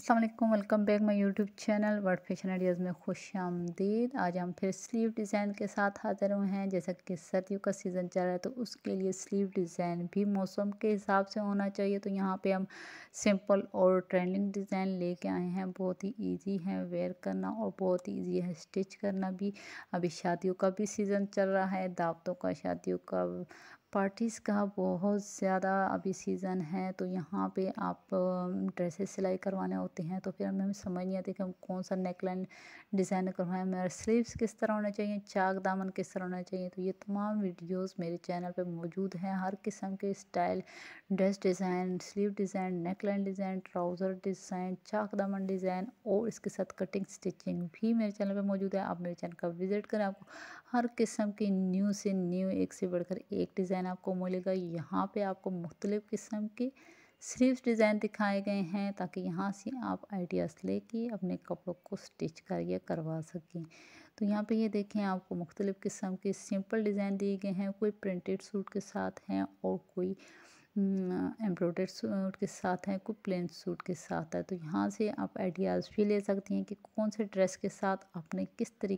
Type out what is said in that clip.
Aslam welcome back my YouTube channel world fashion ideas में खुश आमदीद आज हम फिर स्लीव डिज़ाइन के साथ हाज़िर हुए हैं जैसा कि सर्दियों का सीज़न चल रहा है तो उसके लिए स्लीव डिज़ाइन भी मौसम के हिसाब से होना चाहिए तो यहाँ पे हम सिंपल और ट्रेंडिंग डिज़ाइन लेके आए हैं बहुत ही इजी है वेयर करना और बहुत ही ईजी है स्टिच करना भी अभी शादियों का भी सीज़न चल रहा है दावतों का शादियों का पार्टीज़ का बहुत ज़्यादा अभी सीज़न है तो यहाँ पे आप ड्रेसेस सिलाई करवाने होते हैं तो फिर हमें समझ नहीं आती कि हम कौन सा नेकलाइन डिज़ाइन करवाएं मेरा स्लीव्स किस तरह होना चाहिए चाक दामन किस तरह होना चाहिए तो ये तमाम वीडियोस मेरे चैनल पे मौजूद हैं हर किस्म के style dress design sleeve design neckline design trouser design चाक दामन डिज़ाइन और इसके साथ कटिंग स्टिचिंग भी मेरे चैनल पर मौजूद है आप मेरे चैनल का विज़िट करें आपको हर किस्म की न्यू से न्यू एक से बढ़कर एक डिज़ाइन डिज़ाइन आपको मिलेगा यहाँ पे आपको मुख्तलिफ़ किस्म की स्लीव्स डिज़ाइन दिखाए गए हैं ताकि यहाँ से आप आइडियाज़ लेके अपने कपड़ों को स्टिच कर या करवा सकें तो यहाँ पे ये यह देखें आपको मुख्तलिफ़ किस्म के सिंपल डिज़ाइन दिए गए हैं कोई प्रिंटेड सूट के साथ हैं और कोई हम्म, एम्ब्रॉयडर्ड सूट के साथ है कोई प्लेन सूट के साथ है तो यहाँ से आप आइडियाज़ भी ले सकती हैं कि कौन से ड्रेस के साथ आपने किस तरीके